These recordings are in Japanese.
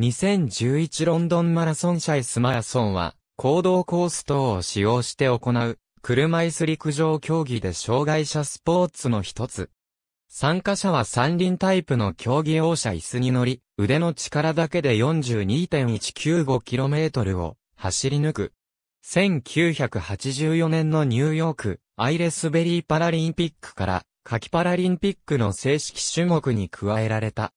2011ロンドンマラソンシャイスマラソンは、行動コース等を使用して行う、車椅子陸上競技で障害者スポーツの一つ。参加者は三輪タイプの競技用車椅子に乗り、腕の力だけで 42.195km を走り抜く。1984年のニューヨーク、アイレスベリーパラリンピックから、夏季パラリンピックの正式種目に加えられた。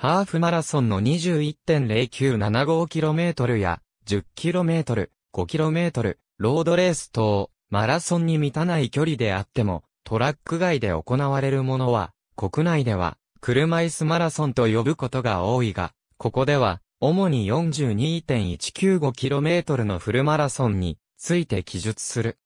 ハーフマラソンの 21.0975km や 10km、5km、ロードレース等、マラソンに満たない距離であっても、トラック外で行われるものは、国内では、車椅子マラソンと呼ぶことが多いが、ここでは、主に 42.195km のフルマラソンについて記述する。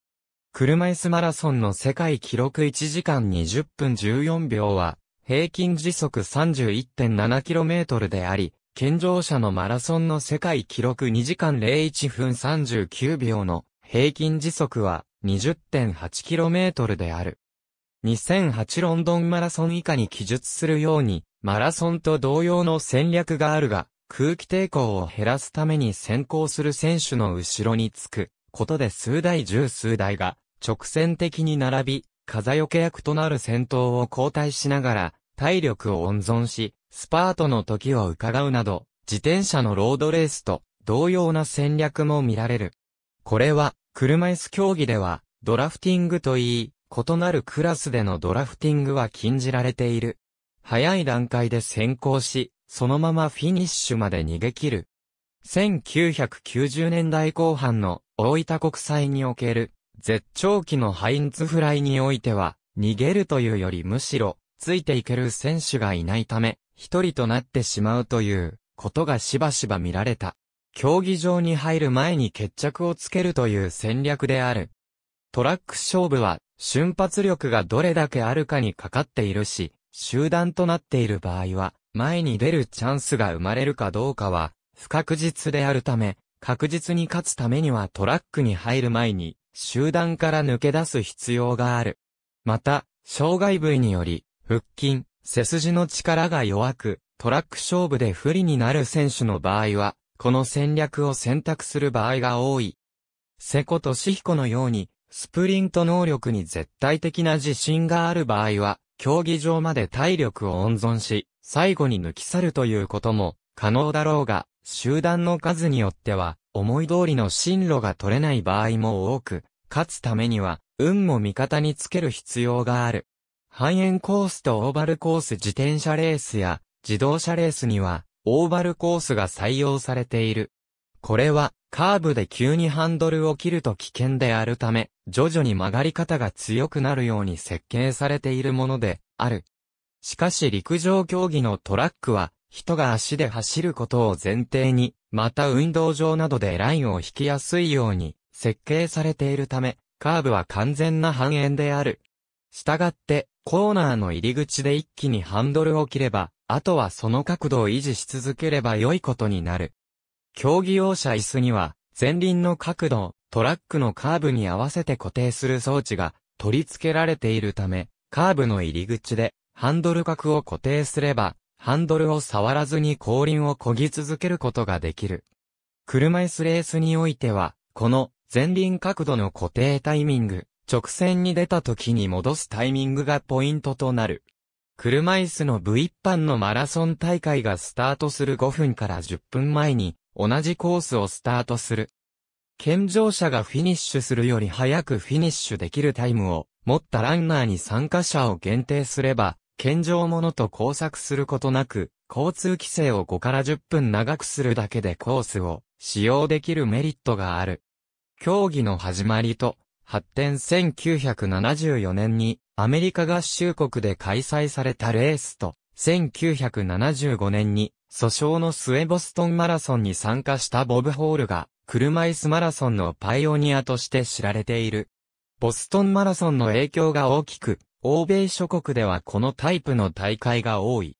車椅子マラソンの世界記録1時間20分14秒は、平均時速 31.7km であり、健常者のマラソンの世界記録2時間01分39秒の平均時速は 20.8km である。2008ロンドンマラソン以下に記述するように、マラソンと同様の戦略があるが、空気抵抗を減らすために先行する選手の後ろにつくことで数台十数台が直線的に並び、風よけ役となる戦闘を交代しながら、体力を温存し、スパートの時を伺うなど、自転車のロードレースと同様な戦略も見られる。これは、車椅子競技では、ドラフティングといい、異なるクラスでのドラフティングは禁じられている。早い段階で先行し、そのままフィニッシュまで逃げ切る。1990年代後半の大分国際における絶頂期のハインツフライにおいては、逃げるというよりむしろ、ついていける選手がいないため、一人となってしまうという、ことがしばしば見られた。競技場に入る前に決着をつけるという戦略である。トラック勝負は、瞬発力がどれだけあるかにかかっているし、集団となっている場合は、前に出るチャンスが生まれるかどうかは、不確実であるため、確実に勝つためにはトラックに入る前に、集団から抜け出す必要がある。また、障害部位により、腹筋、背筋の力が弱く、トラック勝負で不利になる選手の場合は、この戦略を選択する場合が多い。瀬古俊彦のように、スプリント能力に絶対的な自信がある場合は、競技場まで体力を温存し、最後に抜き去るということも可能だろうが、集団の数によっては、思い通りの進路が取れない場合も多く、勝つためには、運も味方につける必要がある。半円コースとオーバルコース自転車レースや自動車レースには、オーバルコースが採用されている。これは、カーブで急にハンドルを切ると危険であるため、徐々に曲がり方が強くなるように設計されているもので、ある。しかし陸上競技のトラックは、人が足で走ることを前提に、また運動場などでラインを引きやすいように設計されているため、カーブは完全な半円である。したがって、コーナーの入り口で一気にハンドルを切れば、あとはその角度を維持し続ければ良いことになる。競技用車椅子には、前輪の角度をトラックのカーブに合わせて固定する装置が取り付けられているため、カーブの入り口でハンドル角を固定すれば、ハンドルを触らずに後輪を漕ぎ続けることができる。車椅子レースにおいては、この前輪角度の固定タイミング、直線に出た時に戻すタイミングがポイントとなる。車椅子の部一般のマラソン大会がスタートする5分から10分前に同じコースをスタートする。健常者がフィニッシュするより早くフィニッシュできるタイムを持ったランナーに参加者を限定すれば、健常者と交錯することなく、交通規制を5から10分長くするだけでコースを使用できるメリットがある。競技の始まりと発展1974年にアメリカ合衆国で開催されたレースと1975年に訴訟の末ボストンマラソンに参加したボブ・ホールが車椅子マラソンのパイオニアとして知られている。ボストンマラソンの影響が大きく、欧米諸国ではこのタイプの大会が多い。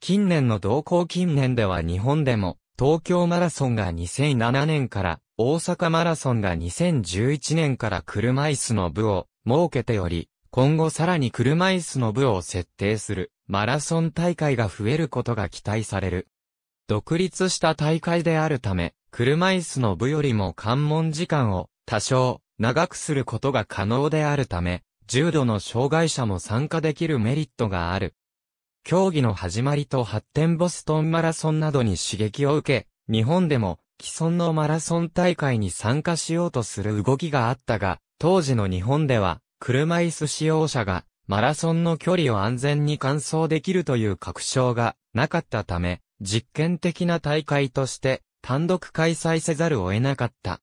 近年の同行近年では日本でも、東京マラソンが2007年から、大阪マラソンが2011年から車椅子の部を設けており、今後さらに車椅子の部を設定するマラソン大会が増えることが期待される。独立した大会であるため、車椅子の部よりも関門時間を多少長くすることが可能であるため、重度の障害者も参加できるメリットがある。競技の始まりと発展ボストンマラソンなどに刺激を受け、日本でも既存のマラソン大会に参加しようとする動きがあったが、当時の日本では車椅子使用者がマラソンの距離を安全に完走できるという確証がなかったため、実験的な大会として単独開催せざるを得なかった。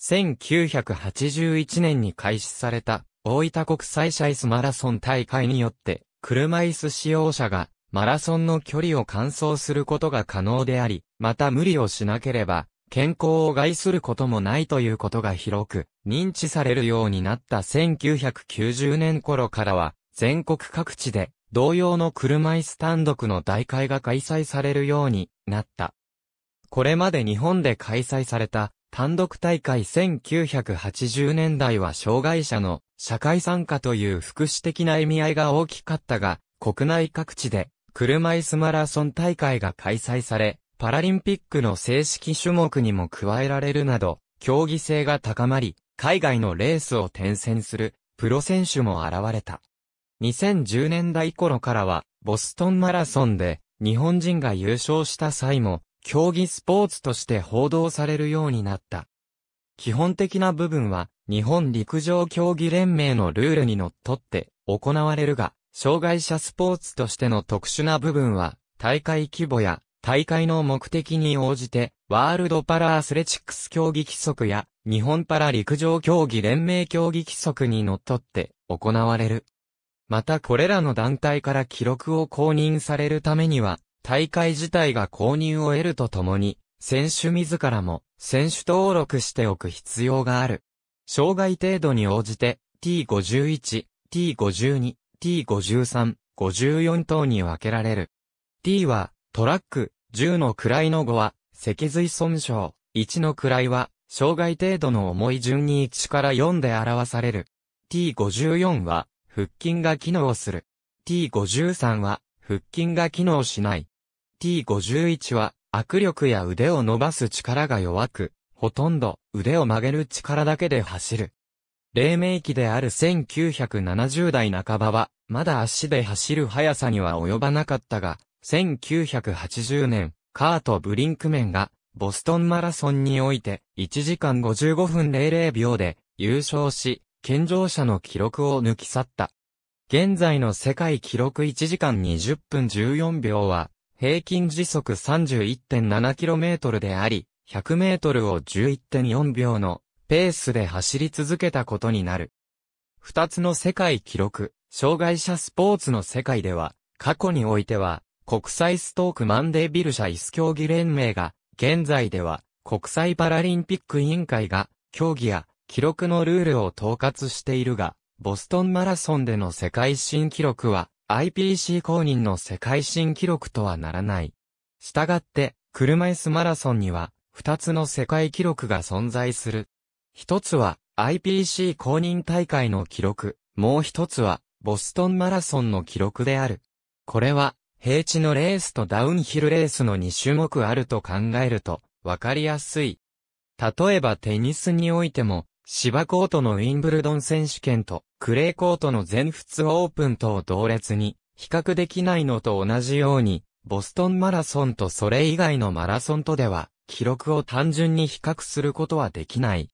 1981年に開始された大分国際車椅子マラソン大会によって、車椅子使用者がマラソンの距離を完走することが可能であり、また無理をしなければ、健康を害することもないということが広く認知されるようになった1990年頃からは、全国各地で同様の車椅子単独の大会が開催されるようになった。これまで日本で開催された単独大会1980年代は障害者の社会参加という福祉的な意味合いが大きかったが、国内各地で車椅子マラソン大会が開催され、パラリンピックの正式種目にも加えられるなど、競技性が高まり、海外のレースを転戦するプロ選手も現れた。2010年代頃からは、ボストンマラソンで日本人が優勝した際も、競技スポーツとして報道されるようになった。基本的な部分は、日本陸上競技連盟のルールにのっとって行われるが、障害者スポーツとしての特殊な部分は、大会規模や大会の目的に応じて、ワールドパラアスレチックス競技規則や、日本パラ陸上競技連盟競技規則にのっとって行われる。またこれらの団体から記録を公認されるためには、大会自体が公認を得るとともに、選手自らも選手登録しておく必要がある。障害程度に応じて T51、T52、T53、54等に分けられる。T はトラック、10の位の5は脊髄損傷、1の位は障害程度の重い順に1から4で表される。T54 は腹筋が機能する。T53 は腹筋が機能しない。T51 は握力や腕を伸ばす力が弱く、ほとんど腕を曲げる力だけで走る。黎明期である1970代半ばは、まだ足で走る速さには及ばなかったが、1980年、カート・ブリンクメンが、ボストンマラソンにおいて、1時間55分00秒で、優勝し、健常者の記録を抜き去った。現在の世界記録1時間20分14秒は、平均時速 31.7km であり、100メートルを11.4秒のペースで走り続けたことになる。二つの世界記録、障害者スポーツの世界では、過去においては、国際ストークマンデービル社椅子競技連盟が、現在では、国際パラリンピック委員会が、競技や記録のルールを統括しているが、ボストンマラソンでの世界新記録は、IPC 公認の世界新記録とはならない。したがって、車椅子マラソンには、二つの世界記録が存在する。一つは IPC 公認大会の記録、もう一つはボストンマラソンの記録である。これは平地のレースとダウンヒルレースの2種目あると考えるとわかりやすい。例えばテニスにおいても芝コートのウィンブルドン選手権とクレーコートの全仏オープンとを同列に比較できないのと同じようにボストンマラソンとそれ以外のマラソンとでは記録を単純に比較することはできない。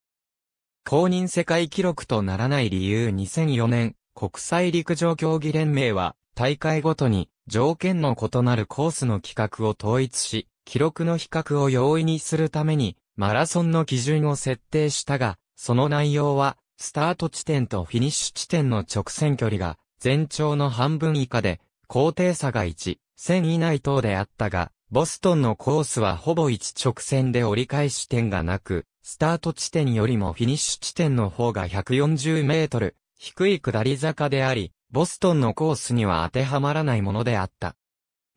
公認世界記録とならない理由2004年、国際陸上競技連盟は、大会ごとに条件の異なるコースの規格を統一し、記録の比較を容易にするために、マラソンの基準を設定したが、その内容は、スタート地点とフィニッシュ地点の直線距離が、全長の半分以下で、高低差が1、1000以内等であったが、ボストンのコースはほぼ一直線で折り返し点がなく、スタート地点よりもフィニッシュ地点の方が140メートル、低い下り坂であり、ボストンのコースには当てはまらないものであった。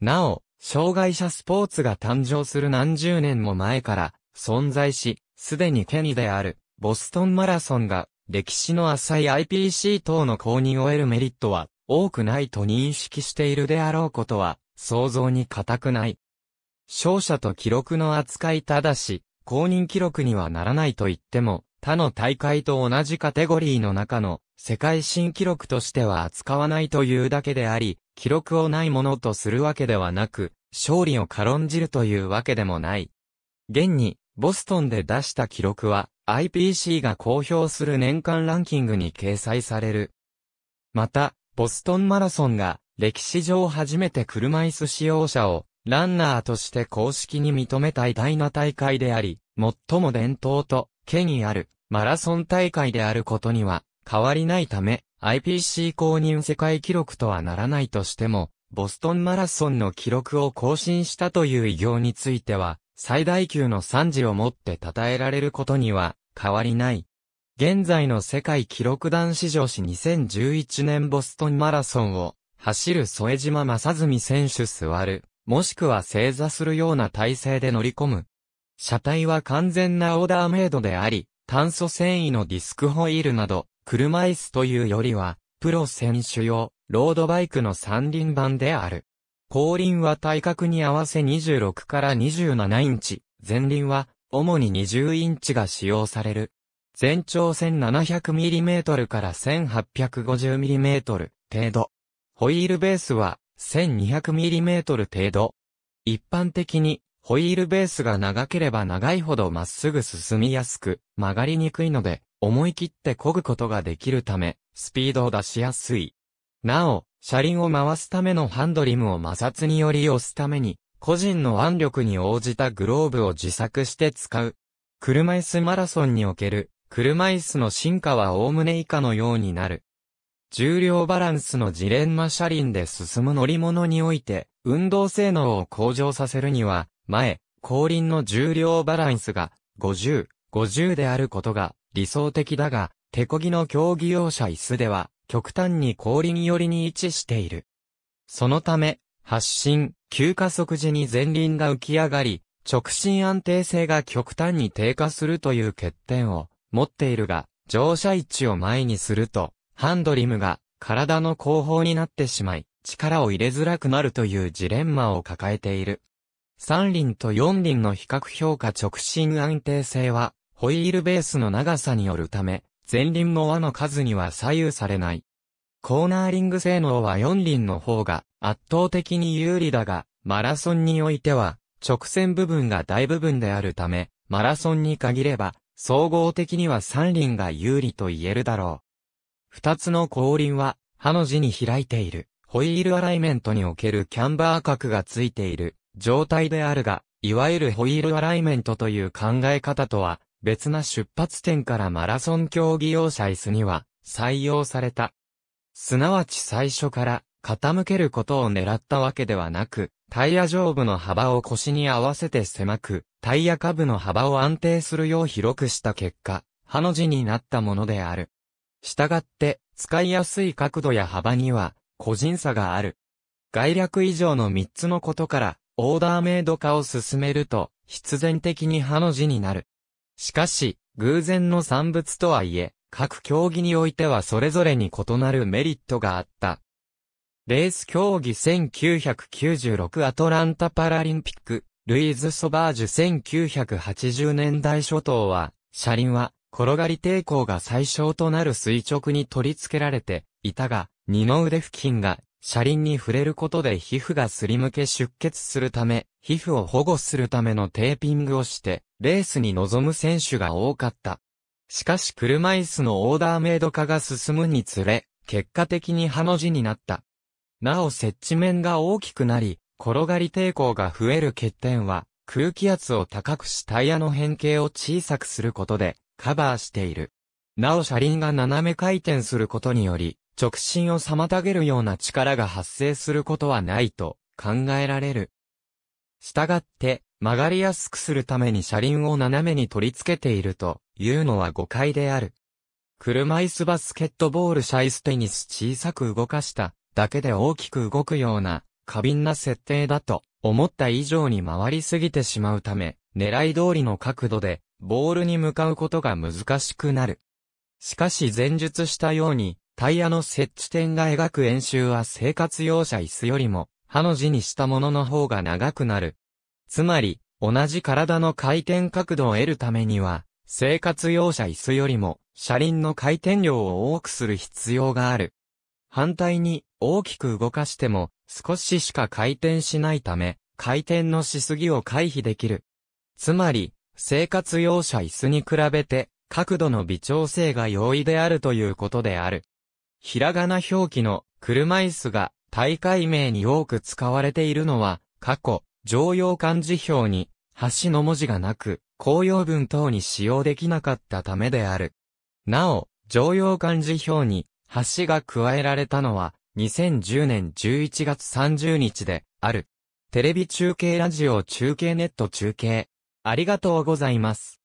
なお、障害者スポーツが誕生する何十年も前から存在し、すでに権威である、ボストンマラソンが歴史の浅い IPC 等の公認を得るメリットは多くないと認識しているであろうことは想像に難くない。勝者と記録の扱いただし、公認記録にはならないと言っても、他の大会と同じカテゴリーの中の世界新記録としては扱わないというだけであり、記録をないものとするわけではなく、勝利を軽んじるというわけでもない。現に、ボストンで出した記録は、IPC が公表する年間ランキングに掲載される。また、ボストンマラソンが、歴史上初めて車椅子使用者をランナーとして公式に認めた偉大な大会であり、最も伝統と、権威ある、マラソン大会であることには、変わりないため、IPC 公認世界記録とはならないとしても、ボストンマラソンの記録を更新したという偉業については、最大級の賛辞をもって称えられることには、変わりない。現在の世界記録男子女子2011年ボストンマラソンを、走る添島正純選手座る、もしくは正座するような体勢で乗り込む。車体は完全なオーダーメイドであり、炭素繊維のディスクホイールなど、車椅子というよりは、プロ選手用、ロードバイクの三輪版である。後輪は体格に合わせ26から27インチ、前輪は主に20インチが使用される。全長 1700mm から 1850mm 程度。ホイールベースは 1200mm 程度。一般的に、ホイールベースが長ければ長いほどまっすぐ進みやすく、曲がりにくいので、思い切って漕ぐことができるため、スピードを出しやすい。なお、車輪を回すためのハンドリムを摩擦により押すために、個人の腕力に応じたグローブを自作して使う。車椅子マラソンにおける、車椅子の進化は概ね以下のようになる。重量バランスのジレンマ車輪で進む乗り物において、運動性能を向上させるには、前、後輪の重量バランスが50、50であることが理想的だが、手漕ぎの競技用車椅子では、極端に後輪寄りに位置している。そのため、発進、急加速時に前輪が浮き上がり、直進安定性が極端に低下するという欠点を持っているが、乗車位置を前にすると、ハンドリムが体の後方になってしまい、力を入れづらくなるというジレンマを抱えている。3輪と4輪の比較評価直進安定性は、ホイールベースの長さによるため、前輪の輪の数には左右されない。コーナーリング性能は4輪の方が圧倒的に有利だが、マラソンにおいては、直線部分が大部分であるため、マラソンに限れば、総合的には3輪が有利と言えるだろう。二つの後輪は、歯の字に開いている、ホイールアライメントにおけるキャンバー角がついている状態であるが、いわゆるホイールアライメントという考え方とは、別な出発点からマラソン競技用車椅子には採用された。すなわち最初から傾けることを狙ったわけではなく、タイヤ上部の幅を腰に合わせて狭く、タイヤ下部の幅を安定するよう広くした結果、ハの字になったものである。したがって、使いやすい角度や幅には、個人差がある。概略以上の3つのことから、オーダーメイド化を進めると、必然的にハの字になる。しかし、偶然の産物とはいえ、各競技においてはそれぞれに異なるメリットがあった。レース競技1996アトランタパラリンピック、ルイーズ・ソバージュ1980年代初頭は、車輪は転がり抵抗が最小となる垂直に取り付けられていたが、二の腕付近が車輪に触れることで皮膚がすりむけ出血するため、皮膚を保護するためのテーピングをして、レースに臨む選手が多かった。しかし車椅子のオーダーメイド化が進むにつれ、結果的にハの字になった。なお接地面が大きくなり、転がり抵抗が増える欠点は、空気圧を高くしタイヤの変形を小さくすることで、カバーしている。なお車輪が斜め回転することにより、直進を妨げるような力が発生することはないと考えられる。したがって、曲がりやすくするために車輪を斜めに取り付けているというのは誤解である。車椅子バスケットボールシャイステニス小さく動かしただけで大きく動くような過敏な設定だと思った以上に回りすぎてしまうため、狙い通りの角度で、ボールに向かうことが難しくなる。しかし前述したように、タイヤの接地点が描く円周は生活用車椅子よりも、歯の字にしたものの方が長くなる。つまり、同じ体の回転角度を得るためには、生活用車椅子よりも、車輪の回転量を多くする必要がある。反対に、大きく動かしても、少ししか回転しないため、回転のしすぎを回避できる。つまり、生活用車椅子に比べて、角度の微調整が容易であるということである。ひらがな表記の車椅子が大会名に多く使われているのは、過去、常用漢字表に、橋の文字がなく、公用文等に使用できなかったためである。なお、常用漢字表に、橋が加えられたのは、2010年11月30日で、ある。テレビ中継ラジオ中継ネット中継、ありがとうございます。